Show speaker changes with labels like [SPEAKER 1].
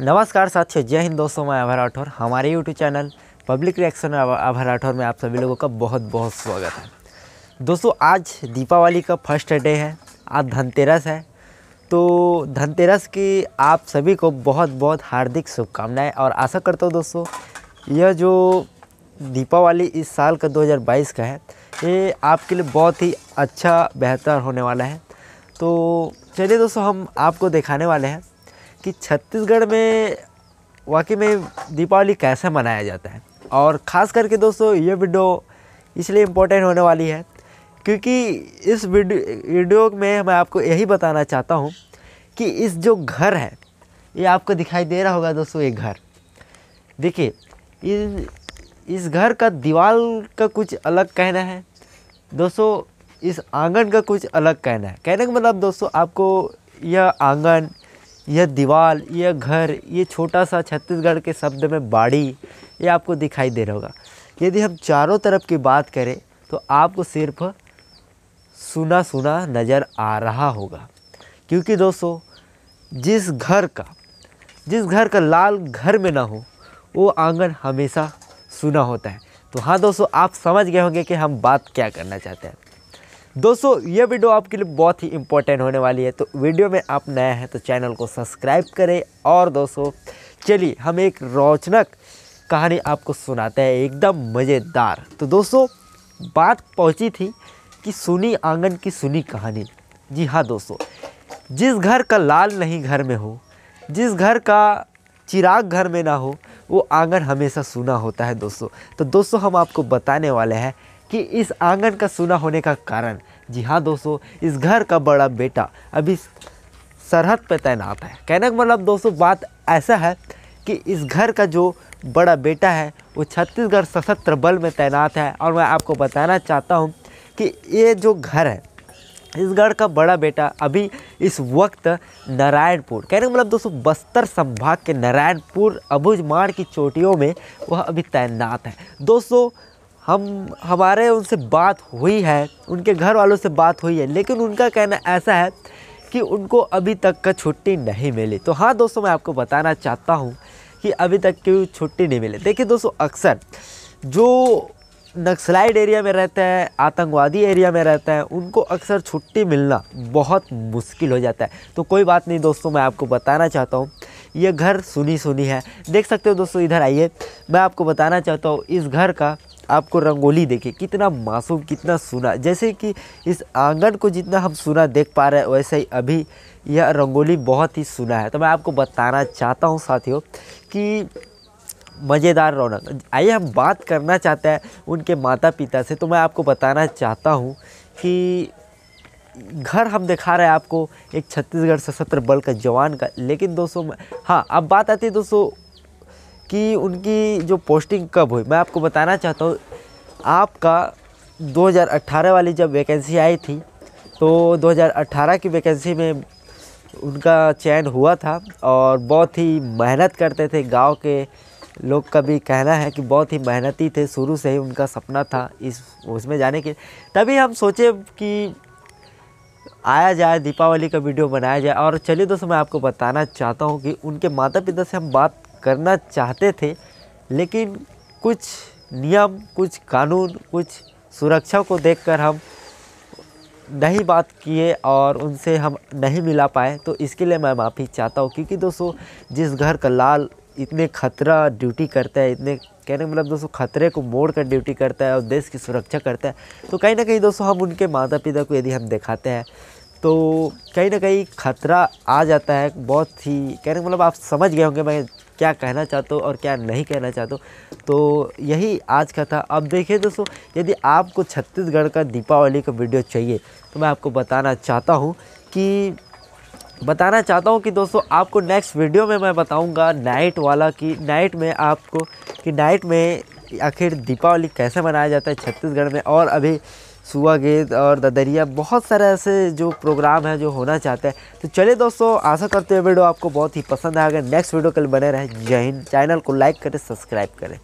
[SPEAKER 1] नमस्कार साथियों जय हिंद दोस्तों मैं आभार राठौर हमारे यूट्यूब चैनल पब्लिक रिएक्शन आभार राठौर में आप सभी लोगों का बहुत बहुत स्वागत है दोस्तों आज दीपावली का फर्स्ट डे है आज धनतेरस है तो धनतेरस की आप सभी को बहुत बहुत हार्दिक शुभकामनाएं और आशा करता हूँ दोस्तों यह जो दीपावली इस साल का 2022 का है ये आपके लिए बहुत ही अच्छा बेहतर होने वाला है तो चलिए दोस्तों हम आपको दिखाने वाले हैं कि छत्तीसगढ़ में वाकई में दीपावली कैसे मनाया जाता है और ख़ास करके दोस्तों ये वीडियो इसलिए इम्पोर्टेंट होने वाली है क्योंकि इस वीडियो में मैं आपको यही बताना चाहता हूँ कि इस जो घर है ये आपको दिखाई दे रहा होगा दोस्तों ये घर देखिए इस इस घर का दीवार का कुछ अलग कहना है दोस्तों इस आंगन का कुछ अलग कहना है कहने का मतलब दोस्तों आपको यह आंगन यह दीवार यह घर ये छोटा सा छत्तीसगढ़ के शब्द में बाड़ी ये आपको दिखाई दे रहा होगा यदि हम चारों तरफ की बात करें तो आपको सिर्फ सुना सुना नज़र आ रहा होगा क्योंकि दोस्तों जिस घर का जिस घर का लाल घर में ना हो वो आंगन हमेशा सुना होता है तो हाँ दोस्तों आप समझ गए होंगे कि हम बात क्या करना चाहते हैं दोस्तों ये वीडियो आपके लिए बहुत ही इंपॉर्टेंट होने वाली है तो वीडियो में आप नया हैं तो चैनल को सब्सक्राइब करें और दोस्तों चलिए हम एक रोचनक कहानी आपको सुनाते हैं एकदम मज़ेदार तो दोस्तों बात पहुंची थी कि सुनी आंगन की सुनी कहानी जी हाँ दोस्तों जिस घर का लाल नहीं घर में हो जिस घर का चिराग घर में ना हो वो आंगन हमेशा सुना होता है दोस्तों तो दोस्तों हम आपको बताने वाले हैं कि इस आंगन का सूना होने का कारण जी हाँ दोस्तों इस घर का बड़ा बेटा अभी सरहद पर तैनात है कहने का मतलब दोस्तों बात ऐसा है कि इस घर का जो बड़ा बेटा है वो छत्तीसगढ़ सशस्त्र बल में तैनात है और मैं आपको बताना चाहता हूँ कि ये जो घर है इस घर का बड़ा बेटा अभी इस वक्त नारायणपुर कहने का मतलब दोस्तों बस्तर संभाग के नारायणपुर अबुजमाड़ की चोटियों में वह अभी तैनात है दोस्तों हम हमारे उनसे बात हुई है उनके घर वालों से बात हुई है लेकिन उनका कहना ऐसा है कि उनको अभी तक का छुट्टी नहीं मिली तो हाँ दोस्तों मैं आपको बताना चाहता हूँ कि अभी तक की छुट्टी नहीं मिली देखिए दोस्तों अक्सर जो नक्सलाइड एरिया में रहते हैं आतंकवादी एरिया में रहते हैं उनको अक्सर छुट्टी मिलना बहुत मुश्किल हो जाता है तो कोई बात नहीं दोस्तों मैं आपको बताना चाहता हूँ ये घर सुनी सुनी है देख सकते हो दोस्तों इधर आइए मैं आपको बताना चाहता हूँ इस घर का आपको रंगोली देखे कितना मासूम कितना सुना जैसे कि इस आंगन को जितना हम सुना देख पा रहे हैं वैसे ही अभी यह रंगोली बहुत ही सुना है तो मैं आपको बताना चाहता हूँ साथियों कि मज़ेदार रौनक आइए हम बात करना चाहते हैं उनके माता पिता से तो मैं आपको बताना चाहता हूँ कि घर हम दिखा रहे हैं आपको एक छत्तीसगढ़ सशस्त्र बल का जवान का लेकिन दोस्तों हाँ अब बात आती है दोस्तों कि उनकी जो पोस्टिंग कब हुई मैं आपको बताना चाहता हूँ आपका 2018 वाली जब वैकेंसी आई थी तो 2018 की वैकेंसी में उनका चयन हुआ था और बहुत ही मेहनत करते थे गांव के लोग का भी कहना है कि बहुत ही मेहनती थे शुरू से ही उनका सपना था इस उसमें जाने के तभी हम सोचे कि आया जाए दीपावली का वीडियो बनाया जाए और चलिए दोस्तों मैं आपको बताना चाहता हूँ कि उनके माता पिता से हम बात करना चाहते थे लेकिन कुछ नियम कुछ कानून कुछ सुरक्षा को देखकर हम नहीं बात किए और उनसे हम नहीं मिला पाए तो इसके लिए मैं माफ़ी चाहता हूँ क्योंकि दोस्तों जिस घर का लाल इतने खतरा ड्यूटी करता है इतने कहने मतलब दोस्तों खतरे को मोड़ कर ड्यूटी करता है और देश की सुरक्षा करता है तो कहीं ना कहीं दोस्तों हम उनके माता पिता को यदि हम दिखाते हैं तो कहीं ना कहीं खतरा आ जाता है बहुत ही कहने मतलब आप समझ गए होंगे मैं क्या कहना चाहते हो और क्या नहीं कहना चाहते हो तो यही आज का था अब देखिए दोस्तों यदि आपको छत्तीसगढ़ का दीपावली का वीडियो चाहिए तो मैं आपको बताना चाहता हूँ कि बताना चाहता हूँ कि दोस्तों आपको नेक्स्ट वीडियो में मैं बताऊँगा नाइट वाला कि नाइट में आपको कि नाइट में आखिर दीपावली कैसे मनाया जाता है छत्तीसगढ़ में और अभी सुआ गेंद और ददरिया बहुत सारे ऐसे जो प्रोग्राम हैं जो होना चाहते हैं तो चलिए दोस्तों आशा करते हैं वीडियो आपको बहुत ही पसंद आएगा नेक्स्ट वीडियो कल बने रहें जय हिंद चैनल को लाइक करें सब्सक्राइब करें